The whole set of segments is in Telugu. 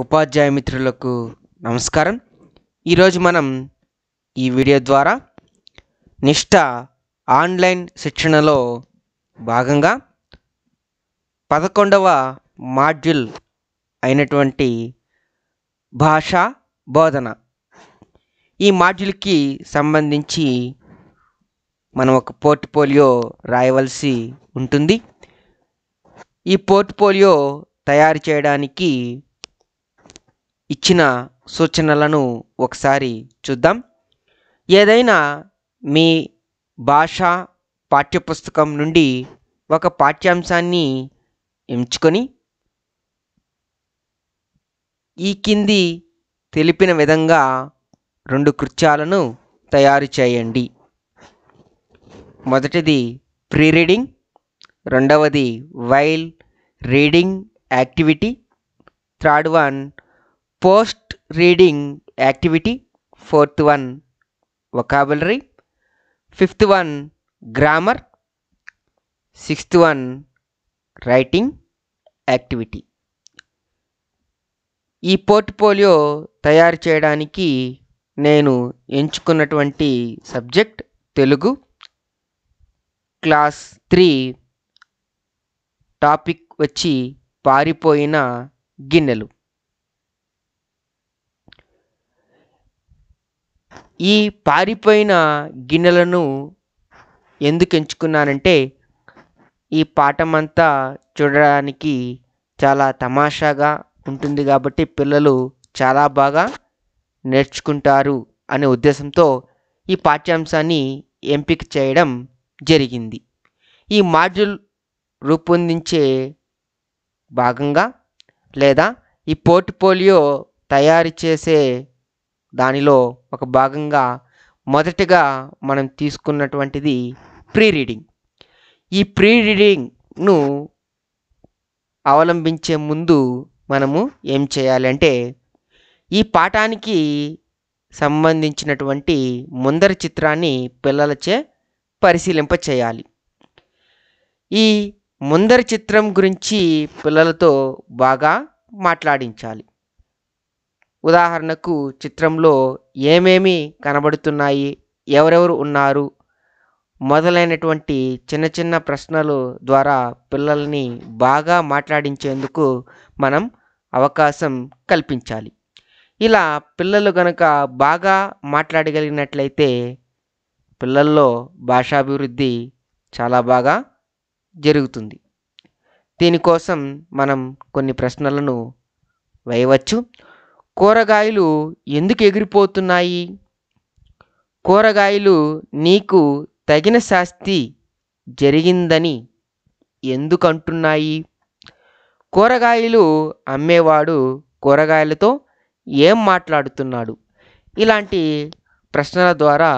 ఉపాధ్యాయ మిత్రులకు నమస్కారం ఈరోజు మనం ఈ వీడియో ద్వారా నిష్ట ఆన్లైన్ శిక్షణలో భాగంగా పదకొండవ మాడ్యూల్ అయినటువంటి భాషా బోధన ఈ మాడ్యూల్కి సంబంధించి మనం ఒక పోర్ట్ఫోలియో రాయవలసి ఉంటుంది ఈ పోర్ట్ఫోలియో తయారు చేయడానికి ఇచ్చిన సూచనలను ఒకసారి చూద్దాం ఏదైనా మీ భాష పాఠ్యపుస్తకం నుండి ఒక పాఠ్యాంశాన్ని ఎంచుకొని ఈ కింది తెలిపిన విధంగా రెండు కృత్యాలను తయారు చేయండి మొదటిది ప్రీ రీడింగ్ రెండవది while reading activity third one post reading activity fourth one vocabulary fifth one grammar sixth one writing activity ఈ పోర్ట్ఫోలియో తయారు చేయడానికి నేను ఎంచుకున్నటువంటి subject Telugu class three topic వచ్చి పారిపోయిన గిన్నెలు ఈ పారిపోయిన గిన్నెలను ఎందుకు ఎంచుకున్నానంటే ఈ పాఠమంతా చూడడానికి చాలా తమాషాగా ఉంటుంది కాబట్టి పిల్లలు చాలా బాగా నేర్చుకుంటారు అనే ఉద్దేశంతో ఈ పాఠ్యాంశాన్ని ఎంపిక చేయడం జరిగింది ఈ మాడ్యూల్ రూపొందించే భాగంగా లేదా ఈ పోర్ట్ఫోలియో తయారు చేసే దానిలో ఒక భాగంగా మొదటిగా మనం తీసుకున్నటువంటిది ప్రీ రీడింగ్ ఈ ప్రీ రీడింగ్ను అవలంబించే ముందు మనము ఏం చేయాలంటే ఈ పాఠానికి సంబంధించినటువంటి ముందరి చిత్రాన్ని పిల్లలచే పరిశీలింప చేయాలి ఈ ముందరి చిత్రం గురించి పిల్లలతో బాగా మాట్లాడించాలి ఉదాహరణకు చిత్రంలో ఏమేమి కనబడుతున్నాయి ఎవరెవరు ఉన్నారు మొదలైనటువంటి చిన్న చిన్న ప్రశ్నలు ద్వారా పిల్లల్ని బాగా మాట్లాడించేందుకు మనం అవకాశం కల్పించాలి ఇలా పిల్లలు గనక బాగా మాట్లాడగలిగినట్లయితే పిల్లల్లో భాషాభివృద్ధి చాలా బాగా జరుగుతుంది దీనికోసం మనం కొన్ని ప్రశ్నలను వేయవచ్చు కూరగాయలు ఎందుకు ఎగిరిపోతున్నాయి కూరగాయలు నీకు తగిన శాస్తి జరిగిందని ఎందుకంటున్నాయి కూరగాయలు అమ్మేవాడు కూరగాయలతో ఏం మాట్లాడుతున్నాడు ఇలాంటి ప్రశ్నల ద్వారా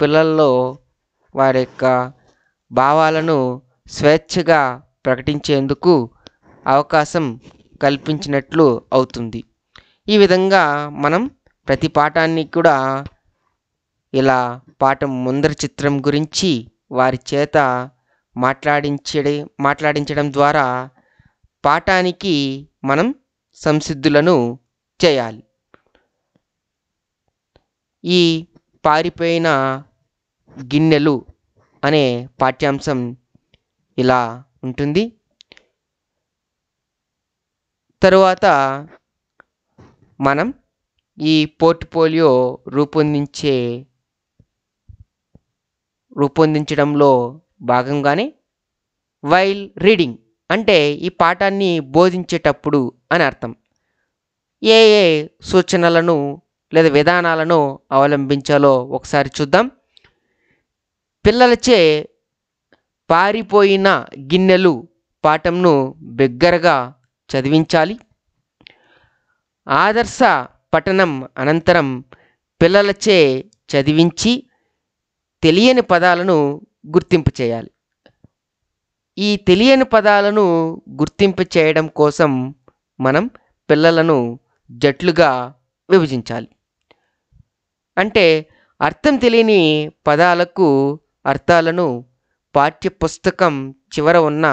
పిల్లల్లో వారి యొక్క భావాలను స్వేచ్ఛగా ప్రకటించేందుకు అవకాశం కల్పించినట్లు అవుతుంది ఈ విధంగా మనం ప్రతి పాఠాన్ని కూడా ఇలా పాఠం ముందర చిత్రం గురించి వారి చేత మాట్లాడించడే మాట్లాడించడం ద్వారా పాఠానికి మనం సంసిద్ధులను చేయాలి ఈ పారిపోయిన గిన్నెలు అనే పాఠ్యాంశం ఇలా ఉంటుంది తరువాత మనం ఈ పోర్ట్ఫోలియో రూపొందించే రూపొందించడంలో భాగంగానే వైల్ రీడింగ్ అంటే ఈ పాఠాన్ని బోధించేటప్పుడు అని అర్థం ఏ ఏ సూచనలను లేదా విధానాలను అవలంబించాలో ఒకసారి చూద్దాం పిల్లలచే పారిపోయిన గిన్నెలు పాఠంను బిగ్గరగా చదివించాలి ఆదర్శ పఠనం అనంతరం పిల్లలచే చదివించి తెలియని పదాలను గుర్తింపు చేయాలి ఈ తెలియని పదాలను గుర్తింపు చేయడం కోసం మనం పిల్లలను జట్లుగా విభజించాలి అంటే అర్థం తెలియని పదాలకు అర్థాలను పాఠ్యపుస్తకం చివర ఉన్న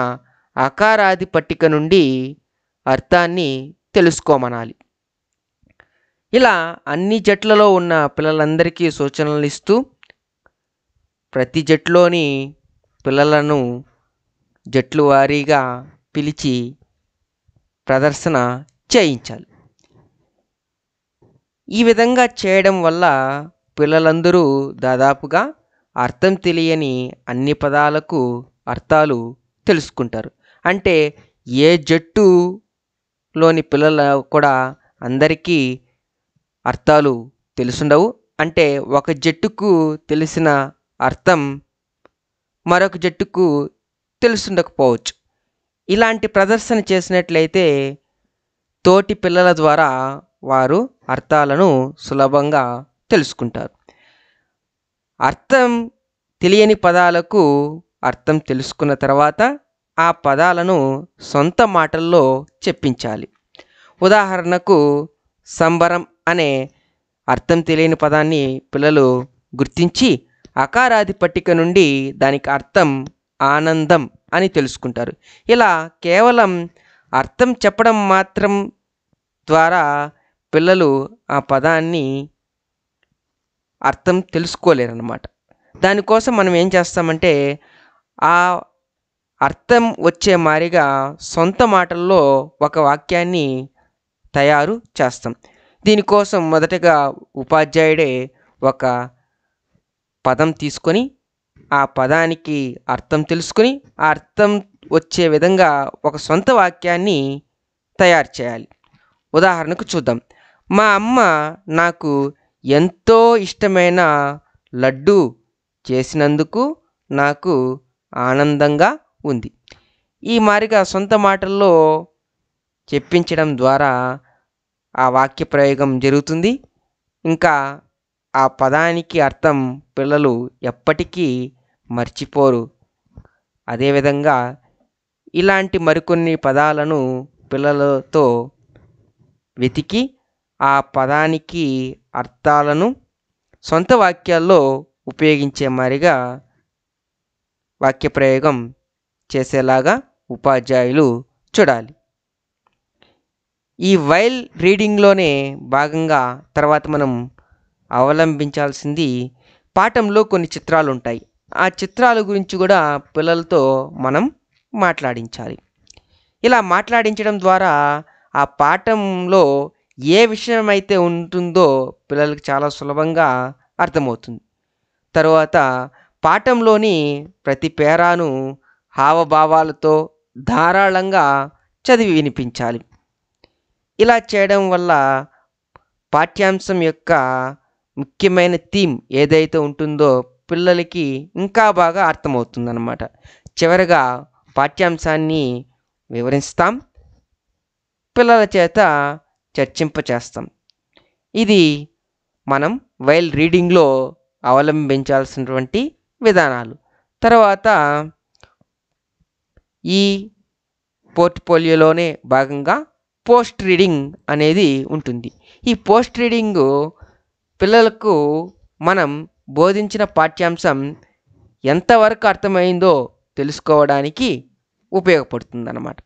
అకారాది పట్టిక నుండి అర్థాన్ని తెలుసుకోమనాలి ఇలా అన్ని జట్లలో ఉన్న పిల్లలందరికీ సూచనలు ఇస్తూ ప్రతి జట్టులోని పిల్లలను జట్లు వారీగా పిలిచి ప్రదర్శన చేయించాలి ఈ విధంగా చేయడం వల్ల పిల్లలందరూ దాదాపుగా అర్థం తెలియని అన్ని పదాలకు అర్థాలు తెలుసుకుంటారు అంటే ఏ జట్టులోని పిల్లలు కూడా అందరికీ అర్థాలు తెలుసుండవు అంటే ఒక జట్టుకు తెలిసిన అర్థం మరొక జట్టుకు తెలుసుండకపోవచ్చు ఇలాంటి ప్రదర్శన చేసినట్లయితే తోటి పిల్లల ద్వారా వారు అర్థాలను సులభంగా తెలుసుకుంటారు అర్థం తెలియని పదాలకు అర్థం తెలుసుకున్న తర్వాత ఆ పదాలను సొంత మాటల్లో చెప్పించాలి ఉదాహరణకు సంబరం అనే అర్థం తెలియని పదాన్ని పిల్లలు గుర్తించి అకారాది పట్టిక నుండి దానికి అర్థం ఆనందం అని తెలుసుకుంటారు ఇలా కేవలం అర్థం చెప్పడం మాత్రం ద్వారా పిల్లలు ఆ పదాన్ని అర్థం తెలుసుకోలేరు అన్నమాట దానికోసం మనం ఏం చేస్తామంటే ఆ అర్థం వచ్చే మారిగా సొంత మాటల్లో ఒక వాక్యాన్ని తయారు చేస్తాం దీనికోసం మొదటగా ఉపాధ్యాయుడే ఒక పదం తీసుకొని ఆ పదానికి అర్థం తెలుసుకొని ఆ అర్థం వచ్చే విధంగా ఒక సొంత వాక్యాన్ని తయారు చేయాలి ఉదాహరణకు చూద్దాం మా అమ్మ నాకు ఎంతో ఇష్టమైన లడ్డు చేసినందుకు నాకు ఆనందంగా ఉంది ఈ మారిగా సొంత మాటల్లో చెప్పించడం ద్వారా ఆ వాక్య ప్రయోగం జరుగుతుంది ఇంకా ఆ పదానికి అర్థం పిల్లలు ఎప్పటికీ మర్చిపోరు అదేవిధంగా ఇలాంటి మరికొన్ని పదాలను పిల్లలతో వెతికి ఆ పదానికి అర్థాలను సొంత వాక్యాల్లో ఉపయోగించే మారిగా వాక్య ప్రయోగం చేసేలాగా ఉపాధ్యాయులు చూడాలి ఈ వైల్ రీడింగ్లోనే భాగంగా తర్వాత మనం అవలంబించాల్సింది పాఠంలో కొన్ని చిత్రాలు ఉంటాయి ఆ చిత్రాల గురించి కూడా పిల్లలతో మనం మాట్లాడించాలి ఇలా మాట్లాడించడం ద్వారా ఆ పాఠంలో ఏ విషయం అయితే ఉంటుందో పిల్లలకు చాలా సులభంగా అర్థమవుతుంది తర్వాత పాఠంలోని ప్రతి పేరాను హావభావాలతో ధారాళంగా చదివి వినిపించాలి ఇలా చేయడం వల్ల పాఠ్యాంశం యొక్క ముఖ్యమైన థీమ్ ఏదైతే ఉంటుందో పిల్లలకి ఇంకా బాగా అర్థమవుతుందన్నమాట చివరిగా పాఠ్యాంశాన్ని వివరిస్తాం పిల్లల చేత చర్చింపచేస్తాం ఇది మనం వైల్ రీడింగ్లో అవలంబించాల్సినటువంటి విధానాలు తర్వాత ఈ పోర్ట్ఫోలియోలోనే భాగంగా పోస్ట్ రీడింగ్ అనేది ఉంటుంది ఈ పోస్ట్ రీడింగు పిల్లలకు మనం బోధించిన పాఠ్యాంశం ఎంతవరకు అర్థమైందో తెలుసుకోవడానికి ఉపయోగపడుతుంది అన్నమాట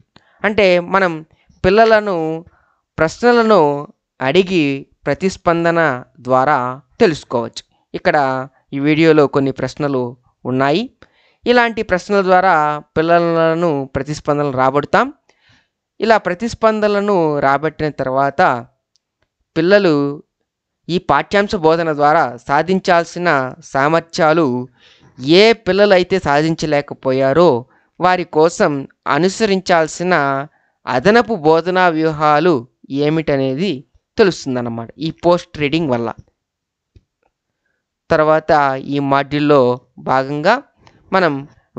అంటే మనం పిల్లలను ప్రశ్నలను అడిగి ప్రతిస్పందన ద్వారా తెలుసుకోవచ్చు ఇక్కడ ఈ వీడియోలో కొన్ని ప్రశ్నలు ఉన్నాయి ఇలాంటి ప్రశ్నల ద్వారా పిల్లలను ప్రతిస్పందనలు రాబడతాం ఇలా ప్రతిస్పందనలను రాబట్టిన తర్వాత పిల్లలు ఈ పాఠ్యాంశ బోధన ద్వారా సాధించాల్సిన సామర్థ్యాలు ఏ పిల్లలు అయితే సాధించలేకపోయారో వారి కోసం అనుసరించాల్సిన అదనపు బోధనా వ్యూహాలు ఏమిటనేది తెలుస్తుందన్నమాట ఈ పోస్ట్ రీడింగ్ వల్ల తర్వాత ఈ మాడ్యూల్లో భాగంగా మనం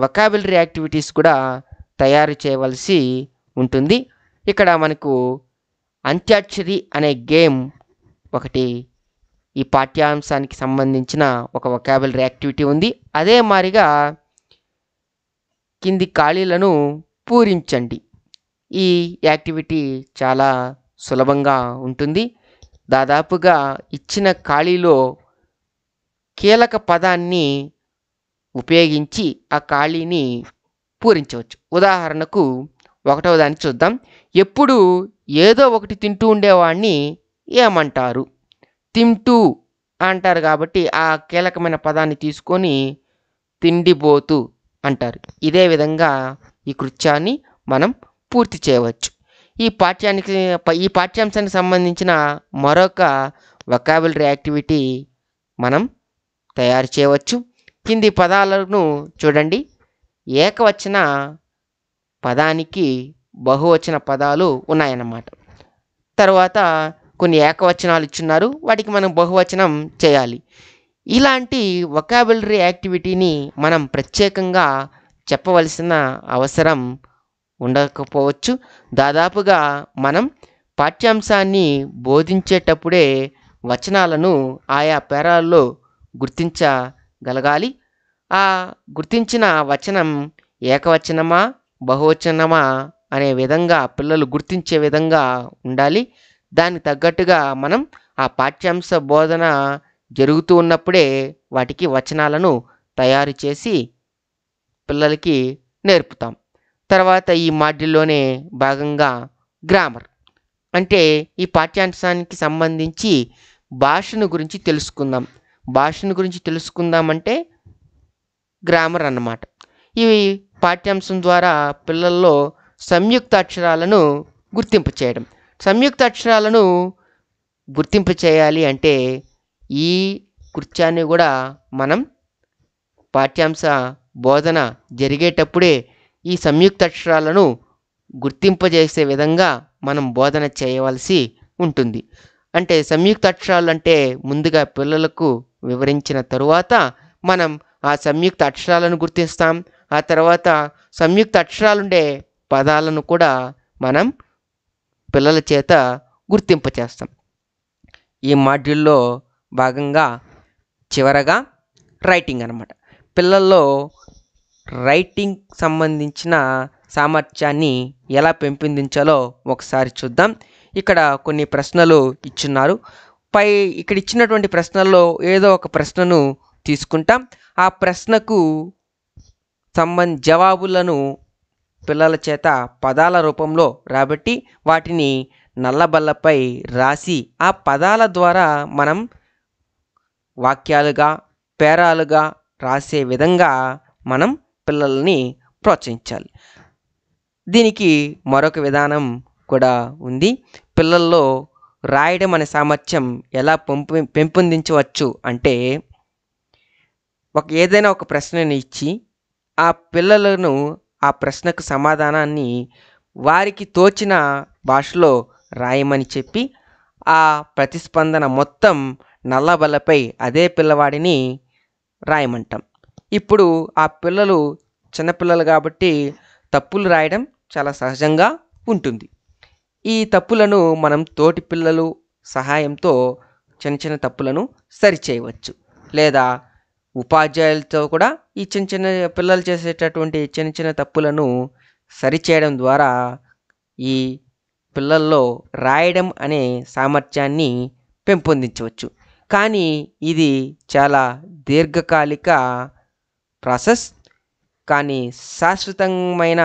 వకాబులరీ యాక్టివిటీస్ కూడా తయారు చేయవలసి ఉంటుంది ఇక్కడ మనకు అంత్యాక్షరి అనే గేమ్ ఒకటి ఈ పాఠ్యాంశానికి సంబంధించిన ఒక వొకాబులరీ యాక్టివిటీ ఉంది అదే మారిగా కింది ఖాళీలను పూరించండి ఈ యాక్టివిటీ చాలా సులభంగా ఉంటుంది దాదాపుగా ఇచ్చిన ఖాళీలో కీలక పదాన్ని ఉపయోగించి ఆ ఖాళీని పూరించవచ్చు ఉదాహరణకు ఒకటవ దాన్ని చూద్దాం ఎప్పుడు ఏదో ఒకటి తింటూ ఉండేవాడిని ఏమంటారు తింటూ అంటారు కాబట్టి ఆ కీలకమైన పదాన్ని తీసుకొని తిండిబోతు అంటారు ఇదే విధంగా ఈ కృత్యాన్ని మనం పూర్తి చేయవచ్చు ఈ పాఠ్యానికి ఈ పాఠ్యాంశానికి సంబంధించిన మరొక వొకాబులరీ యాక్టివిటీ మనం తయారు చేయవచ్చు కింది పదాలను చూడండి ఏకవచన పదానికి బహువచన పదాలు ఉన్నాయన్నమాట తర్వాత కొన్ని ఏకవచనాలు ఇచ్చున్నారు వాటికి మనం బహువచనం చేయాలి ఇలాంటి వొకాబులరీ యాక్టివిటీని మనం ప్రత్యేకంగా చెప్పవలసిన అవసరం ఉండకపోవచ్చు దాదాపుగా మనం పాఠ్యాంశాన్ని బోధించేటప్పుడే వచనాలను ఆయా పేరాల్లో గుర్తించగలగాలి ఆ గుర్తించిన వచనం ఏకవచనమా బహువచనమా అనే విధంగా పిల్లలు గుర్తించే విధంగా ఉండాలి దానికి తగ్గట్టుగా మనం ఆ పాఠ్యాంశ బోధన జరుగుతూ ఉన్నప్పుడే వాటికి వచనాలను తయారు చేసి పిల్లలకి నేర్పుతాం తర్వాత ఈ మాడ్యూల్లోనే భాగంగా గ్రామర్ అంటే ఈ పాఠ్యాంశానికి సంబంధించి భాషను గురించి తెలుసుకుందాం భాషను గురించి తెలుసుకుందామంటే గ్రామర్ అన్నమాట ఇవి పాఠ్యాంశం ద్వారా పిల్లల్లో సంయుక్త అక్షరాలను గుర్తింపు చేయడం సంయుక్త అక్షరాలను గుర్తింపు చేయాలి అంటే ఈ కృత్యాన్ని కూడా మనం పాఠ్యాంశ బోధన జరిగేటప్పుడే ఈ సంయుక్త అక్షరాలను గుర్తింపజేసే విధంగా మనం బోధన చేయవలసి ఉంటుంది అంటే సంయుక్త అక్షరాలు అంటే ముందుగా పిల్లలకు వివరించిన తరువాత మనం ఆ సంయుక్త అక్షరాలను గుర్తిస్తాం ఆ తర్వాత సంయుక్త అక్షరాలుండే పదాలను కూడా మనం పిల్లల చేత గుర్తింపచేస్తాం ఈ మాడ్యూల్లో భాగంగా చివరగా రైటింగ్ అనమాట పిల్లల్లో రైటింగ్ సంబంధించిన సామర్థ్యాన్ని ఎలా పెంపొందించాలో ఒకసారి చూద్దాం ఇక్కడ కొన్ని ప్రశ్నలు ఇచ్చున్నారు పై ఇక్కడ ఇచ్చినటువంటి ప్రశ్నల్లో ఏదో ఒక ప్రశ్నను తీసుకుంటాం ఆ ప్రశ్నకు సంబంధ జవాబులను పిల్లల చేత పదాల రూపంలో రాబట్టి వాటిని నల్లబల్లపై రాసి ఆ పదాల ద్వారా మనం వాక్యాలుగా పేరాలుగా రాసే విధంగా మనం పిల్లల్ని ప్రోత్సహించాలి దీనికి మరొక విధానం కూడా ఉంది పిల్లల్లో రాయడం అనే సామర్థ్యం ఎలా పెంపు పెంపొందించవచ్చు అంటే ఒక ఏదైనా ఒక ప్రశ్నని ఇచ్చి ఆ పిల్లలను ఆ ప్రశ్నకు సమాధానాన్ని వారికి తోచిన భాషలో రాయమని చెప్పి ఆ ప్రతిస్పందన మొత్తం నల్లబల్లపై అదే పిల్లవాడిని రాయమంటాం ఇప్పుడు ఆ పిల్లలు చిన్నపిల్లలు కాబట్టి తప్పులు రాయడం చాలా సహజంగా ఉంటుంది ఈ తప్పులను మనం తోటి పిల్లలు సహాయంతో చిన్న చిన్న తప్పులను సరిచేయవచ్చు లేదా ఉపాధ్యాయులతో కూడా ఈ చిన్న చిన్న పిల్లలు చేసేటటువంటి చిన్న చిన్న తప్పులను సరిచేయడం ద్వారా ఈ పిల్లల్లో రాయడం అనే సామర్థ్యాన్ని పెంపొందించవచ్చు కానీ ఇది చాలా దీర్ఘకాలిక ప్రాసెస్ కానీ శాశ్వతమైన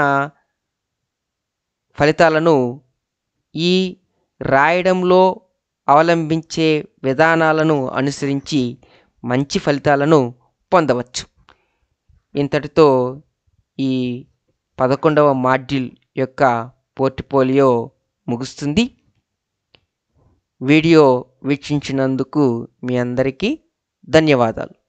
ఫలితాలను ఈ రాయడంలో అవలంబించే విధానాలను అనుసరించి మంచి ఫలితాలను పొందవచ్చు ఇంతటితో ఈ పదకొండవ మాడ్యూల్ యొక్క పోర్ట్ఫోలియో ముగుస్తుంది వీడియో వీక్షించినందుకు మీ అందరికీ ధన్యవాదాలు